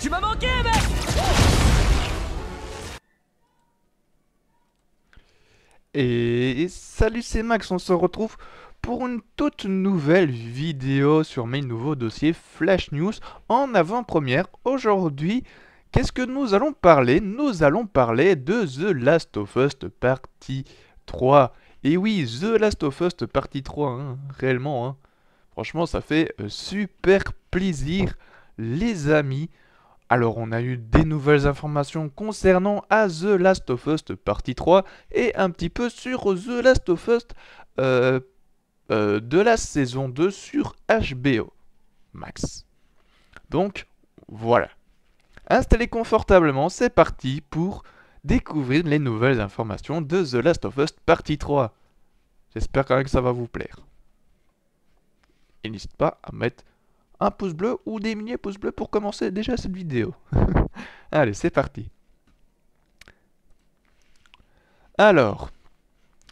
Tu m'as manqué, mec Et salut, c'est Max, on se retrouve pour une toute nouvelle vidéo sur mes nouveaux dossiers Flash News en avant-première. Aujourd'hui, qu'est-ce que nous allons parler Nous allons parler de The Last of Us Partie 3. Et oui, The Last of Us Partie 3, hein, réellement. Hein. Franchement, ça fait euh, super plaisir, les amis. Alors on a eu des nouvelles informations concernant The Last of Us partie 3 et un petit peu sur The Last of Us euh, euh, de la saison 2 sur HBO Max. Donc voilà. Installez confortablement, c'est parti pour découvrir les nouvelles informations de The Last of Us partie 3. J'espère quand même que ça va vous plaire. Et n'hésite pas à mettre un pouce bleu ou des milliers de pouces bleus pour commencer déjà cette vidéo. Allez, c'est parti. Alors,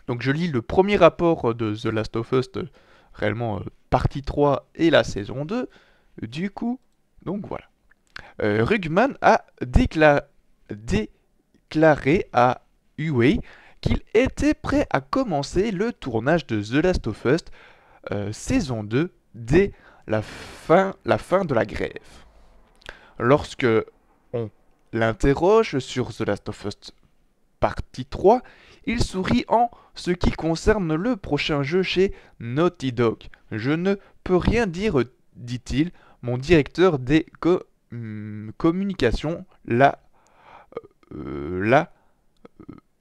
donc je lis le premier rapport de The Last of Us, réellement euh, partie 3 et la saison 2. Du coup, donc voilà. Euh, Rugman a déclaré à Huey qu'il était prêt à commencer le tournage de The Last of Us euh, saison 2 dès la fin, la fin de la grève. Lorsque on l'interroge sur The Last of Us partie 3, il sourit en ce qui concerne le prochain jeu chez Naughty Dog. Je ne peux rien dire, dit-il, mon directeur des mm, communications, La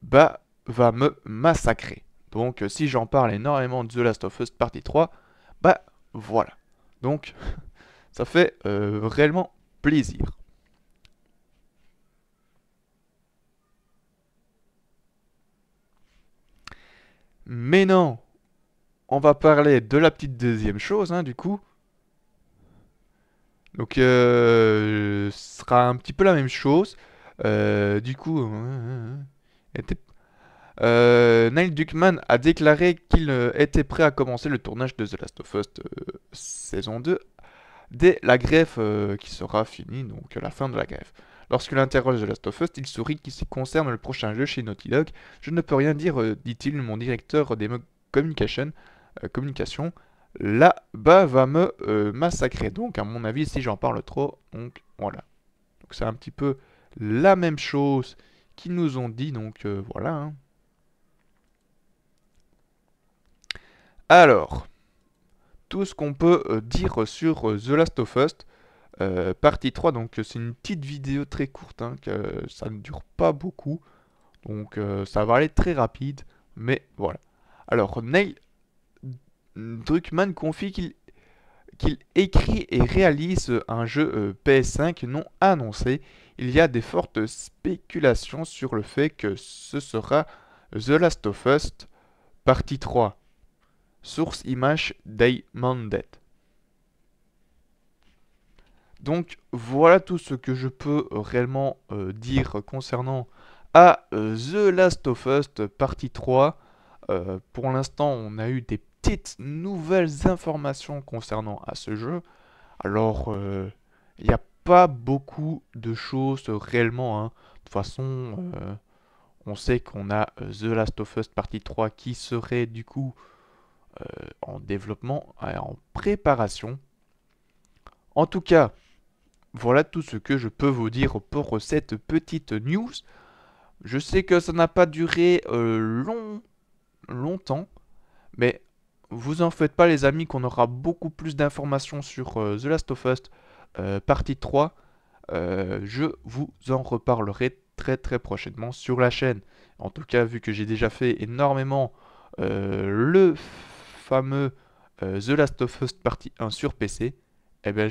bah, va me massacrer. Donc si j'en parle énormément de The Last of Us partie 3, bah voilà. Donc, ça fait euh, réellement plaisir. Mais non, on va parler de la petite deuxième chose, hein, du coup. Donc, euh, ce sera un petit peu la même chose. Euh, du coup, hein, hein, euh, Neil Duckman a déclaré qu'il euh, était prêt à commencer le tournage de The Last of Us euh, saison 2 dès la greffe euh, qui sera finie, donc à la fin de la greffe. Lorsqu'il interroge The Last of Us, il sourit qui se concerne le prochain jeu chez Naughty Dog. Je ne peux rien dire, dit-il, mon directeur des communication, communication là-bas va me massacrer. Donc, à mon avis, si j'en parle trop, donc voilà. Donc, c'est un petit peu la même chose qu'ils nous ont dit, donc voilà. Hein. Alors, tout ce qu'on peut euh, dire sur euh, The Last of Us, euh, partie 3, donc c'est une petite vidéo très courte, hein, que ça ne dure pas beaucoup, donc ça va aller très rapide, mais voilà. Alors, Neil Druckmann confie qu'il qu'il écrit et réalise un jeu PS5 non annoncé, il y a des fortes spéculations sur le fait que ce sera The Last of Us partie 3. Source image Day Donc voilà tout ce que je peux euh, réellement euh, dire concernant à euh, The Last of Us partie 3. pour l'instant, on a eu des petites nouvelles informations concernant à ce jeu. Alors, il n'y a pas beaucoup de choses réellement. Hein. De toute façon, on sait qu'on a The Last of Us partie 3 qui serait du coup euh, en développement et en préparation. En tout cas, voilà tout ce que je peux vous dire pour cette petite news. Je sais que ça n'a pas duré euh, long, longtemps, mais vous en faites pas les amis qu'on aura beaucoup plus d'informations sur euh, The Last of Us partie 3. je vous en reparlerai très très prochainement sur la chaîne. En tout cas, vu que j'ai déjà fait énormément le fameux euh, The Last of Us Partie 1 sur PC, et eh bien,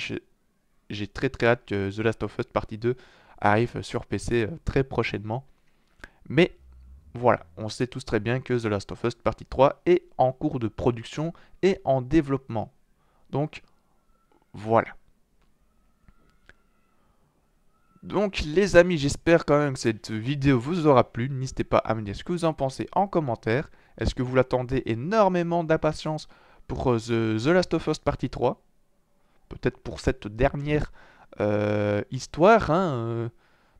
j'ai très très hâte que The Last of Us Partie 2 arrive sur PC euh, très prochainement. Mais voilà, on sait tous très bien que The Last of Us Partie 3 est en cours de production et en développement. Donc voilà. Donc les amis, j'espère quand même que cette vidéo vous aura plu. N'hésitez pas à me dire ce que vous en pensez en commentaire. Est-ce que vous l'attendez énormément d'impatience pour euh, The, Last of Us Partie 3 Peut-être pour cette dernière euh, histoire hein, euh,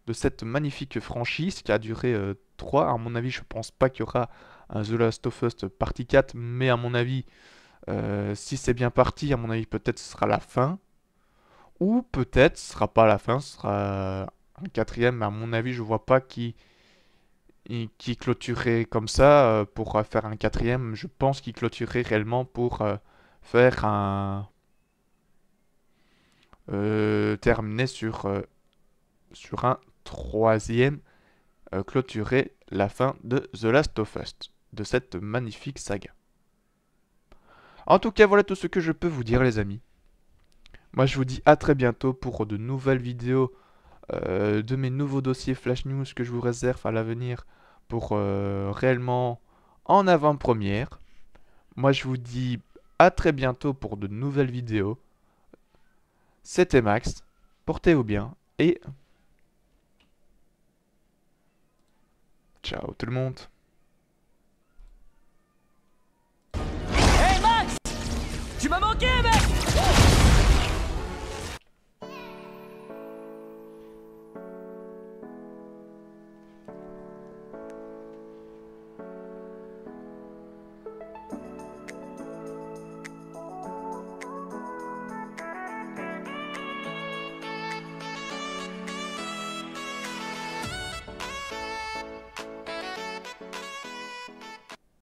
de cette magnifique franchise qui a duré 3. À mon avis, je pense pas qu'il y aura un The Last of Us Partie 4, mais à mon avis, si c'est bien parti, à mon avis, peut-être ce sera la fin. Ou peut-être ce sera pas la fin, ce sera un quatrième, mais à mon avis, je vois pas qui qui clôturerait comme ça euh, pour euh, faire un quatrième. Je pense qu'il clôturerait réellement pour euh, faire un. terminer sur, sur un troisième, clôturer la fin de The Last of Us, de cette magnifique saga. En tout cas, voilà tout ce que je peux vous dire, les amis. Moi, je vous dis à très bientôt pour de nouvelles vidéos euh, de mes nouveaux dossiers Flash News que je vous réserve à l'avenir pour euh, réellement en avant-première. Moi je vous dis à très bientôt pour de nouvelles vidéos. C'était Max, portez-vous bien et... Ciao tout le monde Hey Max Tu m'as manqué mec